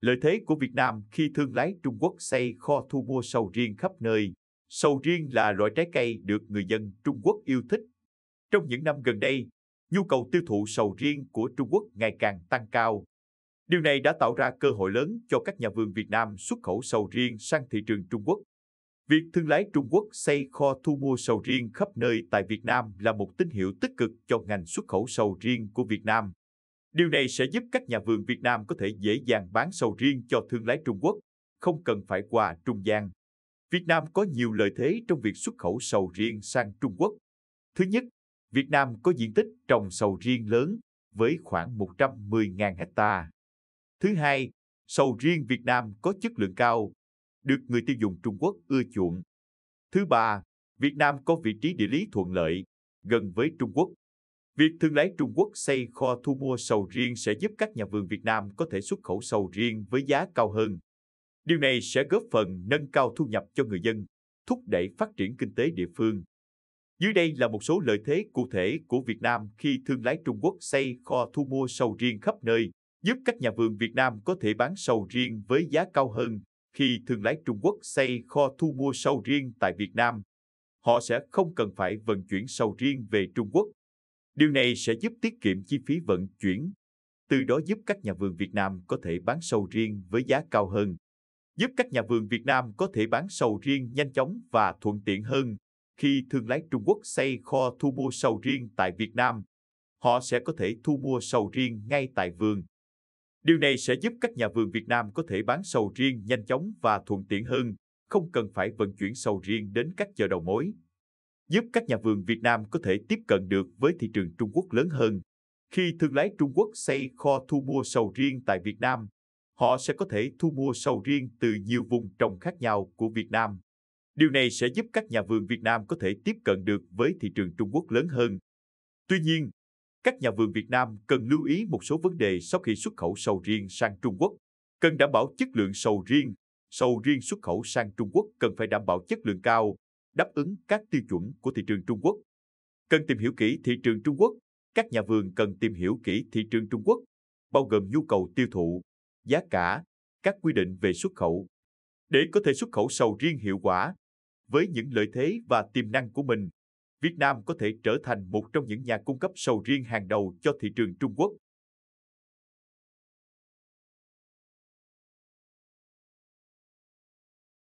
Lợi thế của Việt Nam khi thương lái Trung Quốc xây kho thu mua sầu riêng khắp nơi. Sầu riêng là loại trái cây được người dân Trung Quốc yêu thích. Trong những năm gần đây, nhu cầu tiêu thụ sầu riêng của Trung Quốc ngày càng tăng cao. Điều này đã tạo ra cơ hội lớn cho các nhà vườn Việt Nam xuất khẩu sầu riêng sang thị trường Trung Quốc. Việc thương lái Trung Quốc xây kho thu mua sầu riêng khắp nơi tại Việt Nam là một tín hiệu tích cực cho ngành xuất khẩu sầu riêng của Việt Nam. Điều này sẽ giúp các nhà vườn Việt Nam có thể dễ dàng bán sầu riêng cho thương lái Trung Quốc, không cần phải qua trung gian. Việt Nam có nhiều lợi thế trong việc xuất khẩu sầu riêng sang Trung Quốc. Thứ nhất, Việt Nam có diện tích trồng sầu riêng lớn với khoảng 110.000 hecta. Thứ hai, sầu riêng Việt Nam có chất lượng cao, được người tiêu dùng Trung Quốc ưa chuộng. Thứ ba, Việt Nam có vị trí địa lý thuận lợi, gần với Trung Quốc Việc thương lái Trung Quốc xây kho thu mua sầu riêng sẽ giúp các nhà vườn Việt Nam có thể xuất khẩu sầu riêng với giá cao hơn. Điều này sẽ góp phần nâng cao thu nhập cho người dân, thúc đẩy phát triển kinh tế địa phương. Dưới đây là một số lợi thế cụ thể của Việt Nam khi thương lái Trung Quốc xây kho thu mua sầu riêng khắp nơi, giúp các nhà vườn Việt Nam có thể bán sầu riêng với giá cao hơn. Khi thương lái Trung Quốc xây kho thu mua sầu riêng tại Việt Nam, họ sẽ không cần phải vận chuyển sầu riêng về Trung Quốc Điều này sẽ giúp tiết kiệm chi phí vận chuyển, từ đó giúp các nhà vườn Việt Nam có thể bán sầu riêng với giá cao hơn, giúp các nhà vườn Việt Nam có thể bán sầu riêng nhanh chóng và thuận tiện hơn. Khi thương lái Trung Quốc xây kho thu mua sầu riêng tại Việt Nam, họ sẽ có thể thu mua sầu riêng ngay tại vườn. Điều này sẽ giúp các nhà vườn Việt Nam có thể bán sầu riêng nhanh chóng và thuận tiện hơn, không cần phải vận chuyển sầu riêng đến các chợ đầu mối giúp các nhà vườn Việt Nam có thể tiếp cận được với thị trường Trung Quốc lớn hơn. Khi thương lái Trung Quốc xây kho thu mua sầu riêng tại Việt Nam, họ sẽ có thể thu mua sầu riêng từ nhiều vùng trồng khác nhau của Việt Nam. Điều này sẽ giúp các nhà vườn Việt Nam có thể tiếp cận được với thị trường Trung Quốc lớn hơn. Tuy nhiên, các nhà vườn Việt Nam cần lưu ý một số vấn đề sau khi xuất khẩu sầu riêng sang Trung Quốc. Cần đảm bảo chất lượng sầu riêng. Sầu riêng xuất khẩu sang Trung Quốc cần phải đảm bảo chất lượng cao, đáp ứng các tiêu chuẩn của thị trường Trung Quốc. Cần tìm hiểu kỹ thị trường Trung Quốc, các nhà vườn cần tìm hiểu kỹ thị trường Trung Quốc, bao gồm nhu cầu tiêu thụ, giá cả, các quy định về xuất khẩu, để có thể xuất khẩu sầu riêng hiệu quả. Với những lợi thế và tiềm năng của mình, Việt Nam có thể trở thành một trong những nhà cung cấp sầu riêng hàng đầu cho thị trường Trung Quốc.